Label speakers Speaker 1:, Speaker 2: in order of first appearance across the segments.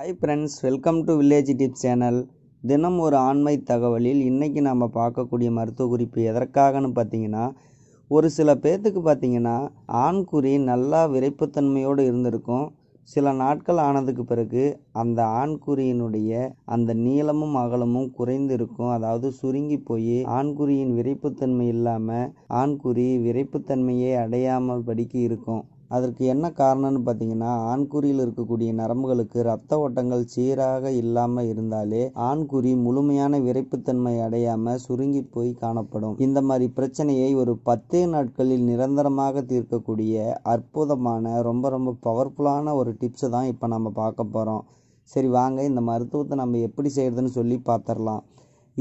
Speaker 1: hi friends welcome to village tips channel தினம் ஒரு ஆண்மை தகவலில் இன்றைக்கி நம்ம பார்க்கக்கூடிய மருத்துவ குறிப்பு எதற்காகன்னு பார்த்தீங்கன்னா ஒரு சில பேர்த்துக்கு பார்த்தீங்கன்னா ஆண்குறி நல்லா விரைப்புத்தன்மையோடு இருந்திருக்கும் சில நாட்கள் ஆனதுக்கு பிறகு அந்த ஆண்குறியினுடைய அந்த நீளமும் அகலமும் குறைந்து இருக்கும் அதாவது சுருங்கி போய் ஆண்குறியின் விரைப்புத்தன்மை இல்லாமல் ஆண்குறி விரைப்புத்தன்மையே அடையாமல் படிக்க இருக்கும் அதற்கு என்ன காரணம்னு பார்த்தீங்கன்னா ஆண்குறியில் இருக்கக்கூடிய நரம்புகளுக்கு ரத்த ஓட்டங்கள் சீராக இல்லாமல் இருந்தாலே ஆண்குறி முழுமையான விரைப்புத்தன்மை அடையாமல் சுருங்கி போய் காணப்படும் இந்த மாதிரி பிரச்சனையை ஒரு பத்தே நாட்களில் நிரந்தரமாக தீர்க்கக்கூடிய அற்புதமான ரொம்ப ரொம்ப பவர்ஃபுல்லான ஒரு டிப்ஸை தான் இப்போ நம்ம பார்க்க போகிறோம் சரி வாங்க இந்த மருத்துவத்தை நம்ம எப்படி செய்கிறதுன்னு சொல்லி பார்த்துடலாம்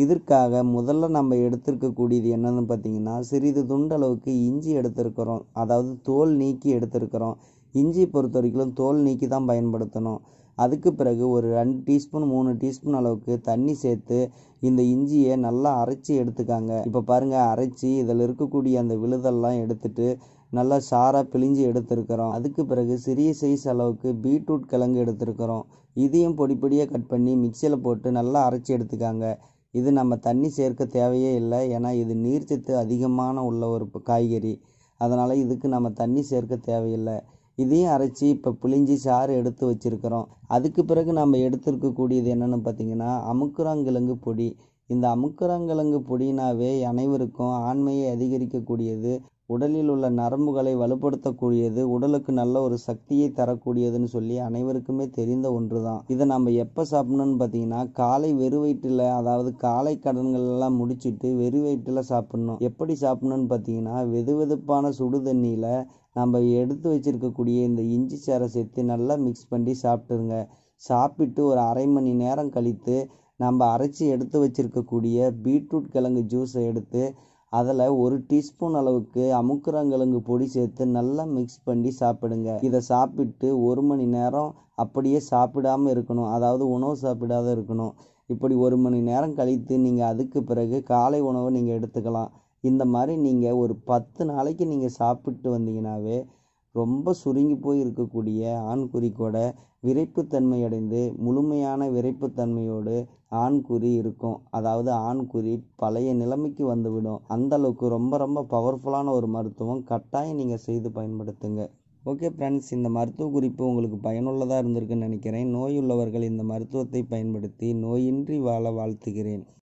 Speaker 1: இதற்காக முதல்ல நம்ம எடுத்திருக்கக்கூடியது என்னென்னு பார்த்தீங்கன்னா சிறிது துண்டளவுக்கு இஞ்சி எடுத்திருக்கிறோம் அதாவது தோல் நீக்கி எடுத்திருக்கிறோம் இஞ்சி பொறுத்த வரைக்கும் தோல் நீக்கி தான் பயன்படுத்தணும் அதுக்கு பிறகு ஒரு ரெண்டு டீஸ்பூன் மூணு டீஸ்பூன் அளவுக்கு தண்ணி சேர்த்து இந்த இஞ்சியை நல்லா அரைச்சி எடுத்துக்காங்க இப்போ பாருங்கள் அரைச்சி இதில் இருக்கக்கூடிய அந்த விழுதெல்லாம் எடுத்துட்டு நல்லா சாராக பிழிஞ்சு எடுத்திருக்கிறோம் அதுக்கு பிறகு சிறிய சைஸ் அளவுக்கு பீட்ரூட் கிழங்கு எடுத்திருக்கிறோம் இதையும் பொடி பொடியாக கட் பண்ணி மிக்சியில் போட்டு நல்லா அரைச்சி எடுத்துக்காங்க இது நம்ம தண்ணி சேர்க்க தேவையே இல்லை ஏன்னா இது நீர்ச்சத்து அதிகமான உள்ள ஒரு காய்கறி அதனால் இதுக்கு நம்ம தண்ணி சேர்க்க தேவையில்லை இதையும் அரைச்சி இப்போ புளிஞ்சி சாறு எடுத்து வச்சுருக்கிறோம் அதுக்கு பிறகு நம்ம எடுத்துருக்கக்கூடியது என்னென்னு பார்த்தீங்கன்னா அமுக்குராங்கிழங்கு பொடி இந்த அமுக்குராங்கிழங்கு பொடினாவே அனைவருக்கும் ஆண்மையை அதிகரிக்கக்கூடியது உடலில் உள்ள நரம்புகளை வலுப்படுத்தக்கூடியது உடலுக்கு நல்ல ஒரு சக்தியை தரக்கூடியதுன்னு சொல்லி அனைவருக்குமே தெரிந்த ஒன்று தான் இதை நம்ம எப்போ சாப்பிடணும்னு பார்த்தீங்கன்னா காலை வெறு வயிற்றில் அதாவது காலை கடன்கள் எல்லாம் முடிச்சுட்டு வெறு வயிற்றில் சாப்பிடணும் எப்படி சாப்பிடணும்னு பார்த்தீங்கன்னா வெது வெதுப்பான சுடு தண்ணியில் நம்ம எடுத்து வச்சிருக்கக்கூடிய இந்த இஞ்சி சேரை சேர்த்து நல்லா மிக்ஸ் பண்ணி சாப்பிட்டுருங்க சாப்பிட்டு ஒரு அரை மணி நேரம் கழித்து நம்ம அரைச்சி எடுத்து வச்சிருக்கக்கூடிய பீட்ரூட் கிழங்கு ஜூஸை எடுத்து அதில் ஒரு டீஸ்பூன் அளவுக்கு அமுக்குரங்கிழங்கு பொடி சேர்த்து நல்லா மிக்ஸ் பண்ணி சாப்பிடுங்க இதை சாப்பிட்டு ஒரு மணி நேரம் அப்படியே சாப்பிடாமல் இருக்கணும் அதாவது உணவு சாப்பிடாத இருக்கணும் இப்படி ஒரு மணி நேரம் கழித்து நீங்கள் அதுக்கு பிறகு காலை உணவை நீங்கள் எடுத்துக்கலாம் இந்த மாதிரி நீங்கள் ஒரு பத்து நாளைக்கு நீங்கள் சாப்பிட்டு வந்தீங்கன்னாவே ரொம்ப சுருங்கி போய் இருக்கக்கூடிய ஆண்குறிக்கோட விரைப்புத்தன்மை அடைந்து முழுமையான விரைப்புத்தன்மையோடு ஆண்குறி இருக்கும் அதாவது ஆண்குறி பழைய நிலைமைக்கு வந்துவிடும் அந்த அளவுக்கு ரொம்ப ரொம்ப பவர்ஃபுல்லான ஒரு மருத்துவம் கட்டாயம் நீங்கள் செய்து பயன்படுத்துங்க ஓகே ஃப்ரெண்ட்ஸ் இந்த மருத்துவ குறிப்பு உங்களுக்கு பயனுள்ளதாக இருந்திருக்குன்னு நினைக்கிறேன் நோயுள்ளவர்கள் இந்த மருத்துவத்தை பயன்படுத்தி நோயின்றி வாழ வாழ்த்துகிறேன்